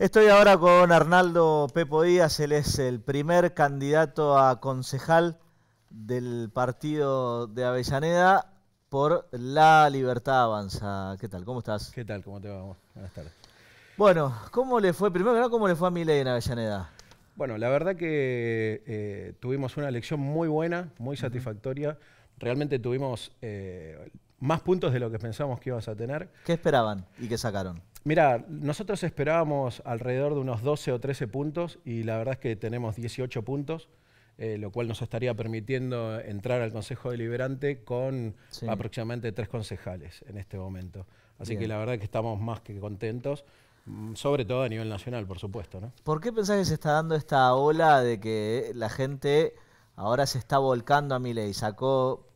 Estoy ahora con Arnaldo Pepo Díaz, él es el primer candidato a concejal del partido de Avellaneda por La Libertad Avanza. ¿Qué tal? ¿Cómo estás? ¿Qué tal? ¿Cómo te va? Buenas tardes. Bueno, ¿cómo le fue? Primero ¿cómo le fue a Milei en Avellaneda? Bueno, la verdad que eh, tuvimos una elección muy buena, muy satisfactoria. Realmente tuvimos eh, más puntos de lo que pensamos que ibas a tener. ¿Qué esperaban y qué sacaron? Mira, nosotros esperábamos alrededor de unos 12 o 13 puntos y la verdad es que tenemos 18 puntos, eh, lo cual nos estaría permitiendo entrar al Consejo Deliberante con aproximadamente tres concejales en este momento. Así que la verdad es que estamos más que contentos. Mm, sobre todo a nivel nacional, por supuesto. ¿no? ¿Por qué pensás que se está dando esta ola de que la gente ahora se está volcando a ley? Sacó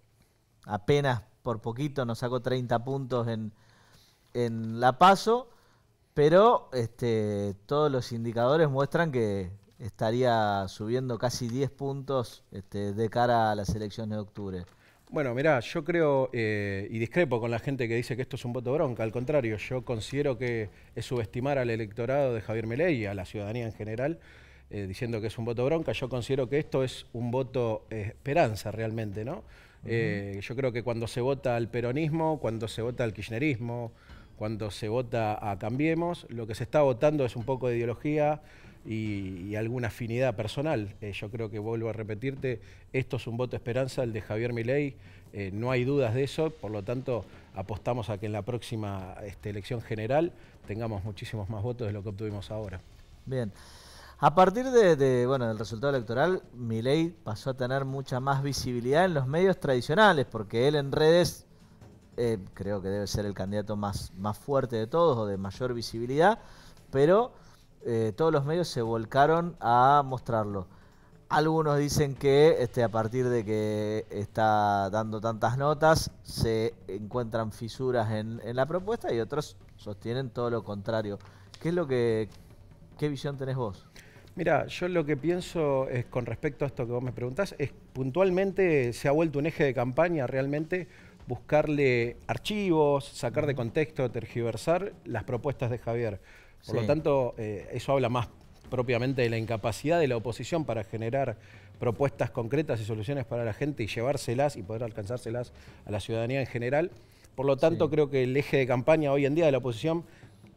apenas por poquito, nos sacó 30 puntos en La Paso pero este, todos los indicadores muestran que estaría subiendo casi 10 puntos este, de cara a las elecciones de octubre. Bueno, mirá, yo creo eh, y discrepo con la gente que dice que esto es un voto bronca. Al contrario, yo considero que es subestimar al electorado de Javier Milei y a la ciudadanía en general, eh, diciendo que es un voto bronca. Yo considero que esto es un voto eh, esperanza realmente, ¿no? yo creo que cuando se vota al peronismo, cuando se vota al kirchnerismo, cuando se vota a Cambiemos, lo que se está votando es un poco de ideología y, alguna afinidad personal. Eh, yo creo que vuelvo a repetirte, esto es un voto esperanza, el de Javier Milei, eh, no hay dudas de eso, por lo tanto apostamos a que en la próxima este, elección general tengamos muchísimos más votos de lo que obtuvimos ahora. Bien. A partir de, bueno, del resultado electoral, Milei pasó a tener mucha más visibilidad en los medios tradicionales, porque él en redes eh, creo que debe ser el candidato más, más fuerte de todos o de mayor visibilidad, pero eh, todos los medios se volcaron a mostrarlo. Algunos dicen que este, a partir de que está dando tantas notas se encuentran fisuras en, la propuesta y otros sostienen todo lo contrario. ¿Qué es lo que, qué visión tenés vos? Mira, yo lo que pienso es, con respecto a esto que vos me preguntás, es puntualmente se ha vuelto un eje de campaña realmente buscarle archivos, sacar de contexto, tergiversar las propuestas de Javier. Por lo tanto, eh, eso habla más propiamente de la incapacidad de la oposición para generar propuestas concretas y soluciones para la gente y llevárselas y poder alcanzárselas a la ciudadanía en general. Por lo tanto, creo que el eje de campaña hoy en día de la oposición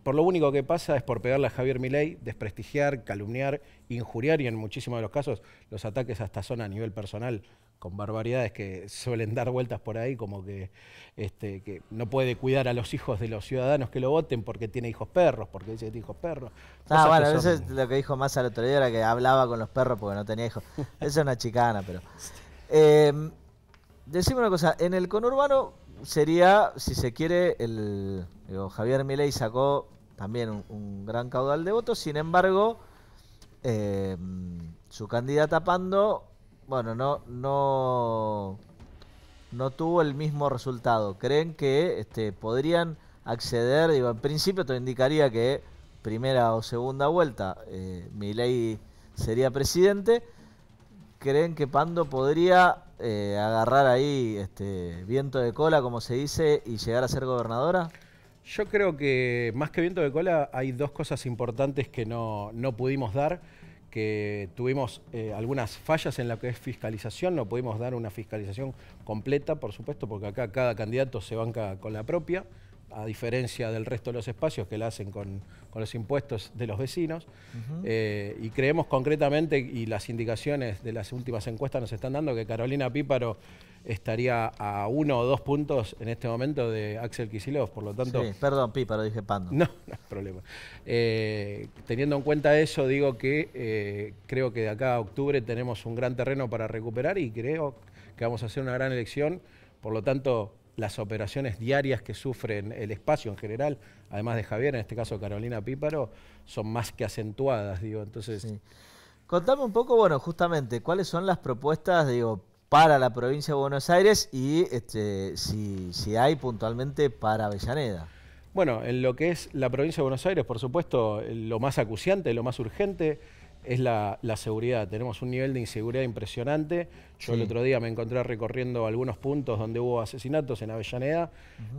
por lo único que pasa es por pegarle a Javier Milei, desprestigiar, calumniar, injuriar y en muchísimos de los casos los ataques a esta zona a nivel personal con barbaridades que suelen dar vueltas por ahí, como este, que, no puede cuidar a los hijos de los ciudadanos que lo voten porque tiene hijos perros, porque dice que tiene hijos perros. Ah, bueno, a veces lo que dijo más al otro día, era que hablaba con los perros porque no tenía hijos. Esa es una chicana, pero... Eh, decime una cosa, en el conurbano sería, si se quiere, el Javier Milei sacó también un, gran caudal de votos, sin embargo, em, su candidata Pando, bueno, no, tuvo el mismo resultado. ¿Creen que este, podrían acceder? Digo, en principio te indicaría que primera o segunda vuelta eh, Milei sería presidente creen que Pando podría eh, agarrar ahí este, viento de cola, como se dice, y llegar a ser gobernadora? Yo creo que más que viento de cola hay dos cosas importantes que no, pudimos dar, que tuvimos eh, algunas fallas en la que es fiscalización, no pudimos dar una fiscalización completa, por supuesto, porque acá cada candidato se banca con la propia a diferencia del resto de los espacios que la hacen con, los impuestos de los vecinos. Eh, y creemos concretamente, y las indicaciones de las últimas encuestas nos están dando, que Carolina Píparo estaría a uno o dos puntos en este momento de Axel Kicillof, por lo tanto... Sí, perdón, Píparo, dije Pando. No, no hay problema. Eh, teniendo en cuenta eso, digo que eh, creo que de acá a octubre tenemos un gran terreno para recuperar y creo que vamos a hacer una gran elección, por lo tanto las operaciones diarias que sufren el espacio en general, además de Javier, en este caso Carolina Píparo, son más que acentuadas, digo, entonces... Contame un poco, bueno, justamente, cuáles son las propuestas, digo, para la provincia de Buenos Aires y este, si, si hay puntualmente para Avellaneda. Bueno, en lo que es la provincia de Buenos Aires, por supuesto, lo más acuciante, lo más urgente es la, seguridad. Tenemos un nivel de inseguridad impresionante. Yo el otro día me encontré recorriendo algunos puntos donde hubo asesinatos en Avellaneda,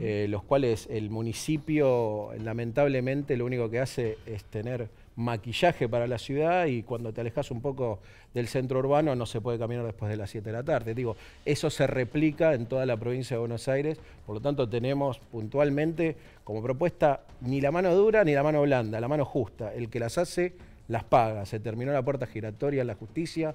eh, los cuales el municipio lamentablemente lo único que hace es tener maquillaje para la ciudad y cuando te alejas un poco del centro urbano no se puede caminar después de las 7 de la tarde. Digo, eso se replica en toda la provincia de Buenos Aires, por lo tanto tenemos puntualmente como propuesta ni la mano dura ni la mano blanda, la mano justa. El que las hace las paga. Se terminó la puerta giratoria la justicia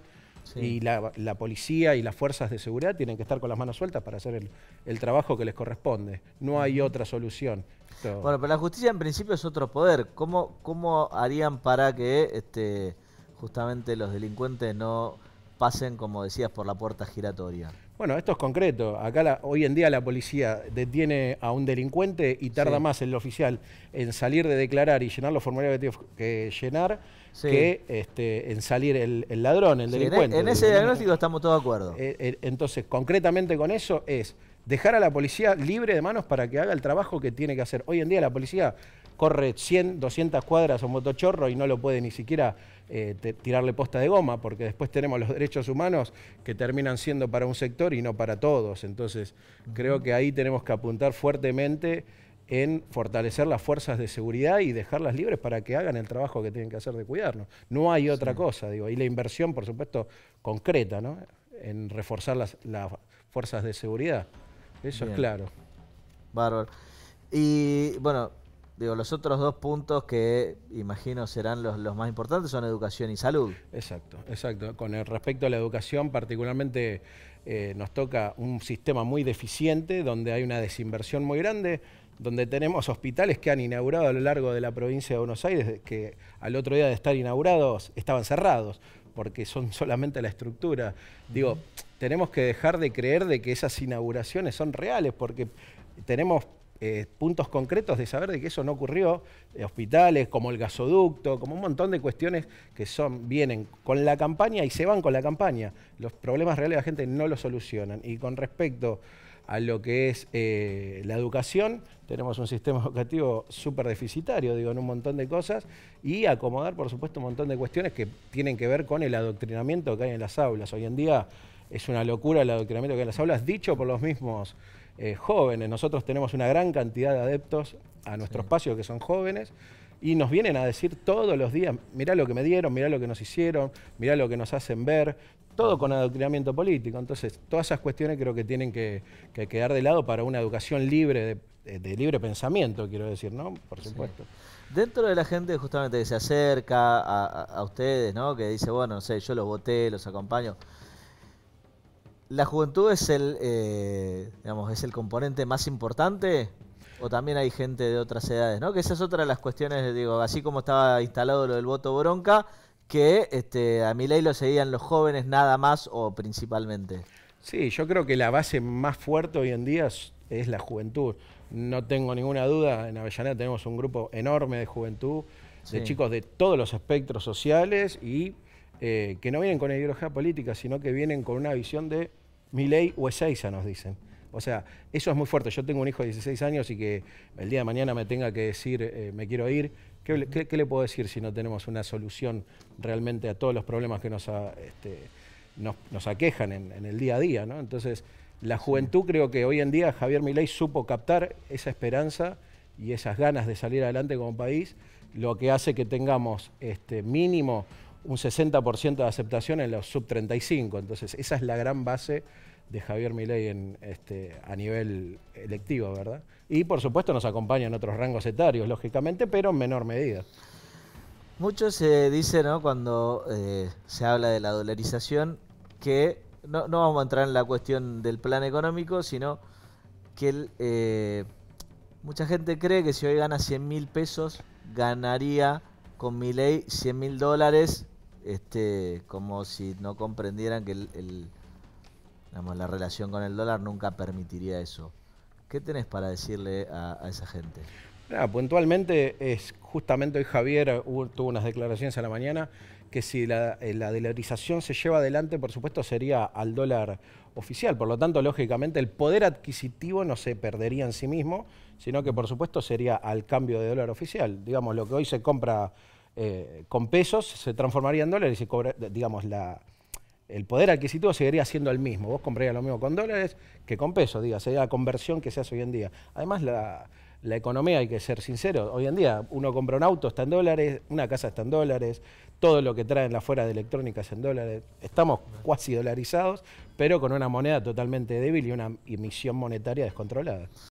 y la, policía y las fuerzas de seguridad tienen que estar con las manos sueltas para hacer el, trabajo que les corresponde. No hay otra solución. Bueno, pero la justicia en principio es otro poder. ¿Cómo, cómo harían para que este, justamente los delincuentes no pasen, como decías, por la puerta giratoria? Bueno, esto es concreto. Acá hoy en día la policía detiene a un delincuente y tarda más el oficial en salir de declarar y llenar los formularios que tiene que llenar que este, en salir el, ladrón, el e-, delincuente. En, ese diagnóstico estamos todos de acuerdo. Eh, eh, entonces, concretamente con eso es dejar a la policía libre de manos para que haga el trabajo que tiene que hacer. Hoy en día la policía corre 100, 200 cuadras un motochorro y no lo puede ni siquiera eh, tirarle posta de goma, porque después tenemos los derechos humanos que terminan siendo para un sector y no para todos. Entonces, creo que ahí tenemos que apuntar fuertemente en fortalecer las fuerzas de seguridad y dejarlas libres para que hagan el trabajo que tienen que hacer de cuidarnos. No hay otra cosa, digo, y la inversión, por supuesto, concreta, ¿no? En reforzar las, las fuerzas de seguridad. Eso es claro. Bárbaro. Y bueno, Digo, los otros dos puntos que imagino serán los, más importantes son educación y salud. Exacto, exacto. Con respecto a la educación, particularmente eh, nos toca un sistema muy deficiente, donde hay una desinversión muy grande, donde tenemos hospitales que han inaugurado a lo largo de la provincia de Buenos Aires, que al otro día de estar inaugurados estaban cerrados, porque son solamente la estructura. Digo, tenemos que dejar de creer de que esas inauguraciones son reales, porque tenemos eh, puntos concretos de saber de que eso no ocurrió, eh, hospitales como el gasoducto, como un montón de cuestiones que son, vienen con la campaña y se van con la campaña. Los problemas reales de la gente no los solucionan. Y con respecto a lo que es eh, la educación, tenemos un sistema educativo súper deficitario, digo, en un montón de cosas, y acomodar, por supuesto, un montón de cuestiones que tienen que ver con el adoctrinamiento que hay en las aulas. Hoy en día es una locura el adoctrinamiento que hay en las aulas, dicho por los mismos eh, jóvenes. Nosotros tenemos una gran cantidad de adeptos a nuestro espacio que son jóvenes y nos vienen a decir todos los días, mirá lo que me dieron, mirá lo que nos hicieron, mirá lo que nos hacen ver, todo con adoctrinamiento político. Entonces, todas esas cuestiones creo que tienen que, quedar de lado para una educación libre de, eh, libre pensamiento, quiero decir, ¿no? Por supuesto. Dentro de la gente justamente que se acerca a, a ustedes, ¿no? Que dice, bueno, no sé, yo los voté, los acompaño. ¿La juventud es el, eh, digamos, es el componente más importante? ¿O también hay gente de otras edades? ¿no? Que esa es otra de las cuestiones, digo, así como estaba instalado lo del voto bronca, que este, a mi ley lo seguían los jóvenes nada más o principalmente. Sí, yo creo que la base más fuerte hoy en día es, la juventud. No tengo ninguna duda, en Avellaneda tenemos un grupo enorme de juventud, de chicos de todos los espectros sociales y eh, que no vienen con ideología política, sino que vienen con una visión de Miley o Ezeiza, nos dicen. O sea, eso es muy fuerte. Yo tengo un hijo de 16 años y que el día de mañana me tenga que decir, eh, me quiero ir. ¿Qué, le puedo decir si no tenemos una solución realmente a todos los problemas que nos, este, aquejan en, el día a día? Entonces, la juventud creo que hoy en día Javier Milei supo captar esa esperanza y esas ganas de salir adelante como país, lo que hace que tengamos este, mínimo un 60% de aceptación en los sub-35. Entonces, esa es la gran base de Javier Milei en, este, a nivel electivo, ¿verdad? Y por supuesto nos acompaña en otros rangos etarios, lógicamente, pero en menor medida. Muchos se eh, dice, ¿no? Cuando eh, se habla de la dolarización, que no, vamos a entrar en la cuestión del plan económico, sino que eh, mucha gente cree que si hoy gana 100 mil pesos, ganaría con mi ley 100 mil dólares este, como si no comprendieran que el, la relación con el dólar nunca permitiría eso. ¿Qué tenés para decirle a, esa gente? puntualmente es justamente hoy Javier uh, tuvo unas declaraciones a la mañana que si la, eh, la dolarización se lleva adelante, por supuesto, sería al dólar oficial. Por lo tanto, lógicamente, el poder adquisitivo no se perdería en sí mismo, sino que, por supuesto, sería al cambio de dólar oficial. Digamos, lo que hoy se compra eh, con pesos se transformaría en dólares y digamos, la, el poder adquisitivo seguiría siendo el mismo. Vos comprarías lo mismo con dólares que con pesos, diga, sería la conversión que se hace hoy en día. Además, la, economía, hay que ser sincero, hoy en día uno compra un auto, está en dólares, una casa está en dólares, todo lo que traen la fuera de electrónica es en dólares. Estamos cuasi dolarizados, pero con una moneda totalmente débil y una emisión monetaria descontrolada.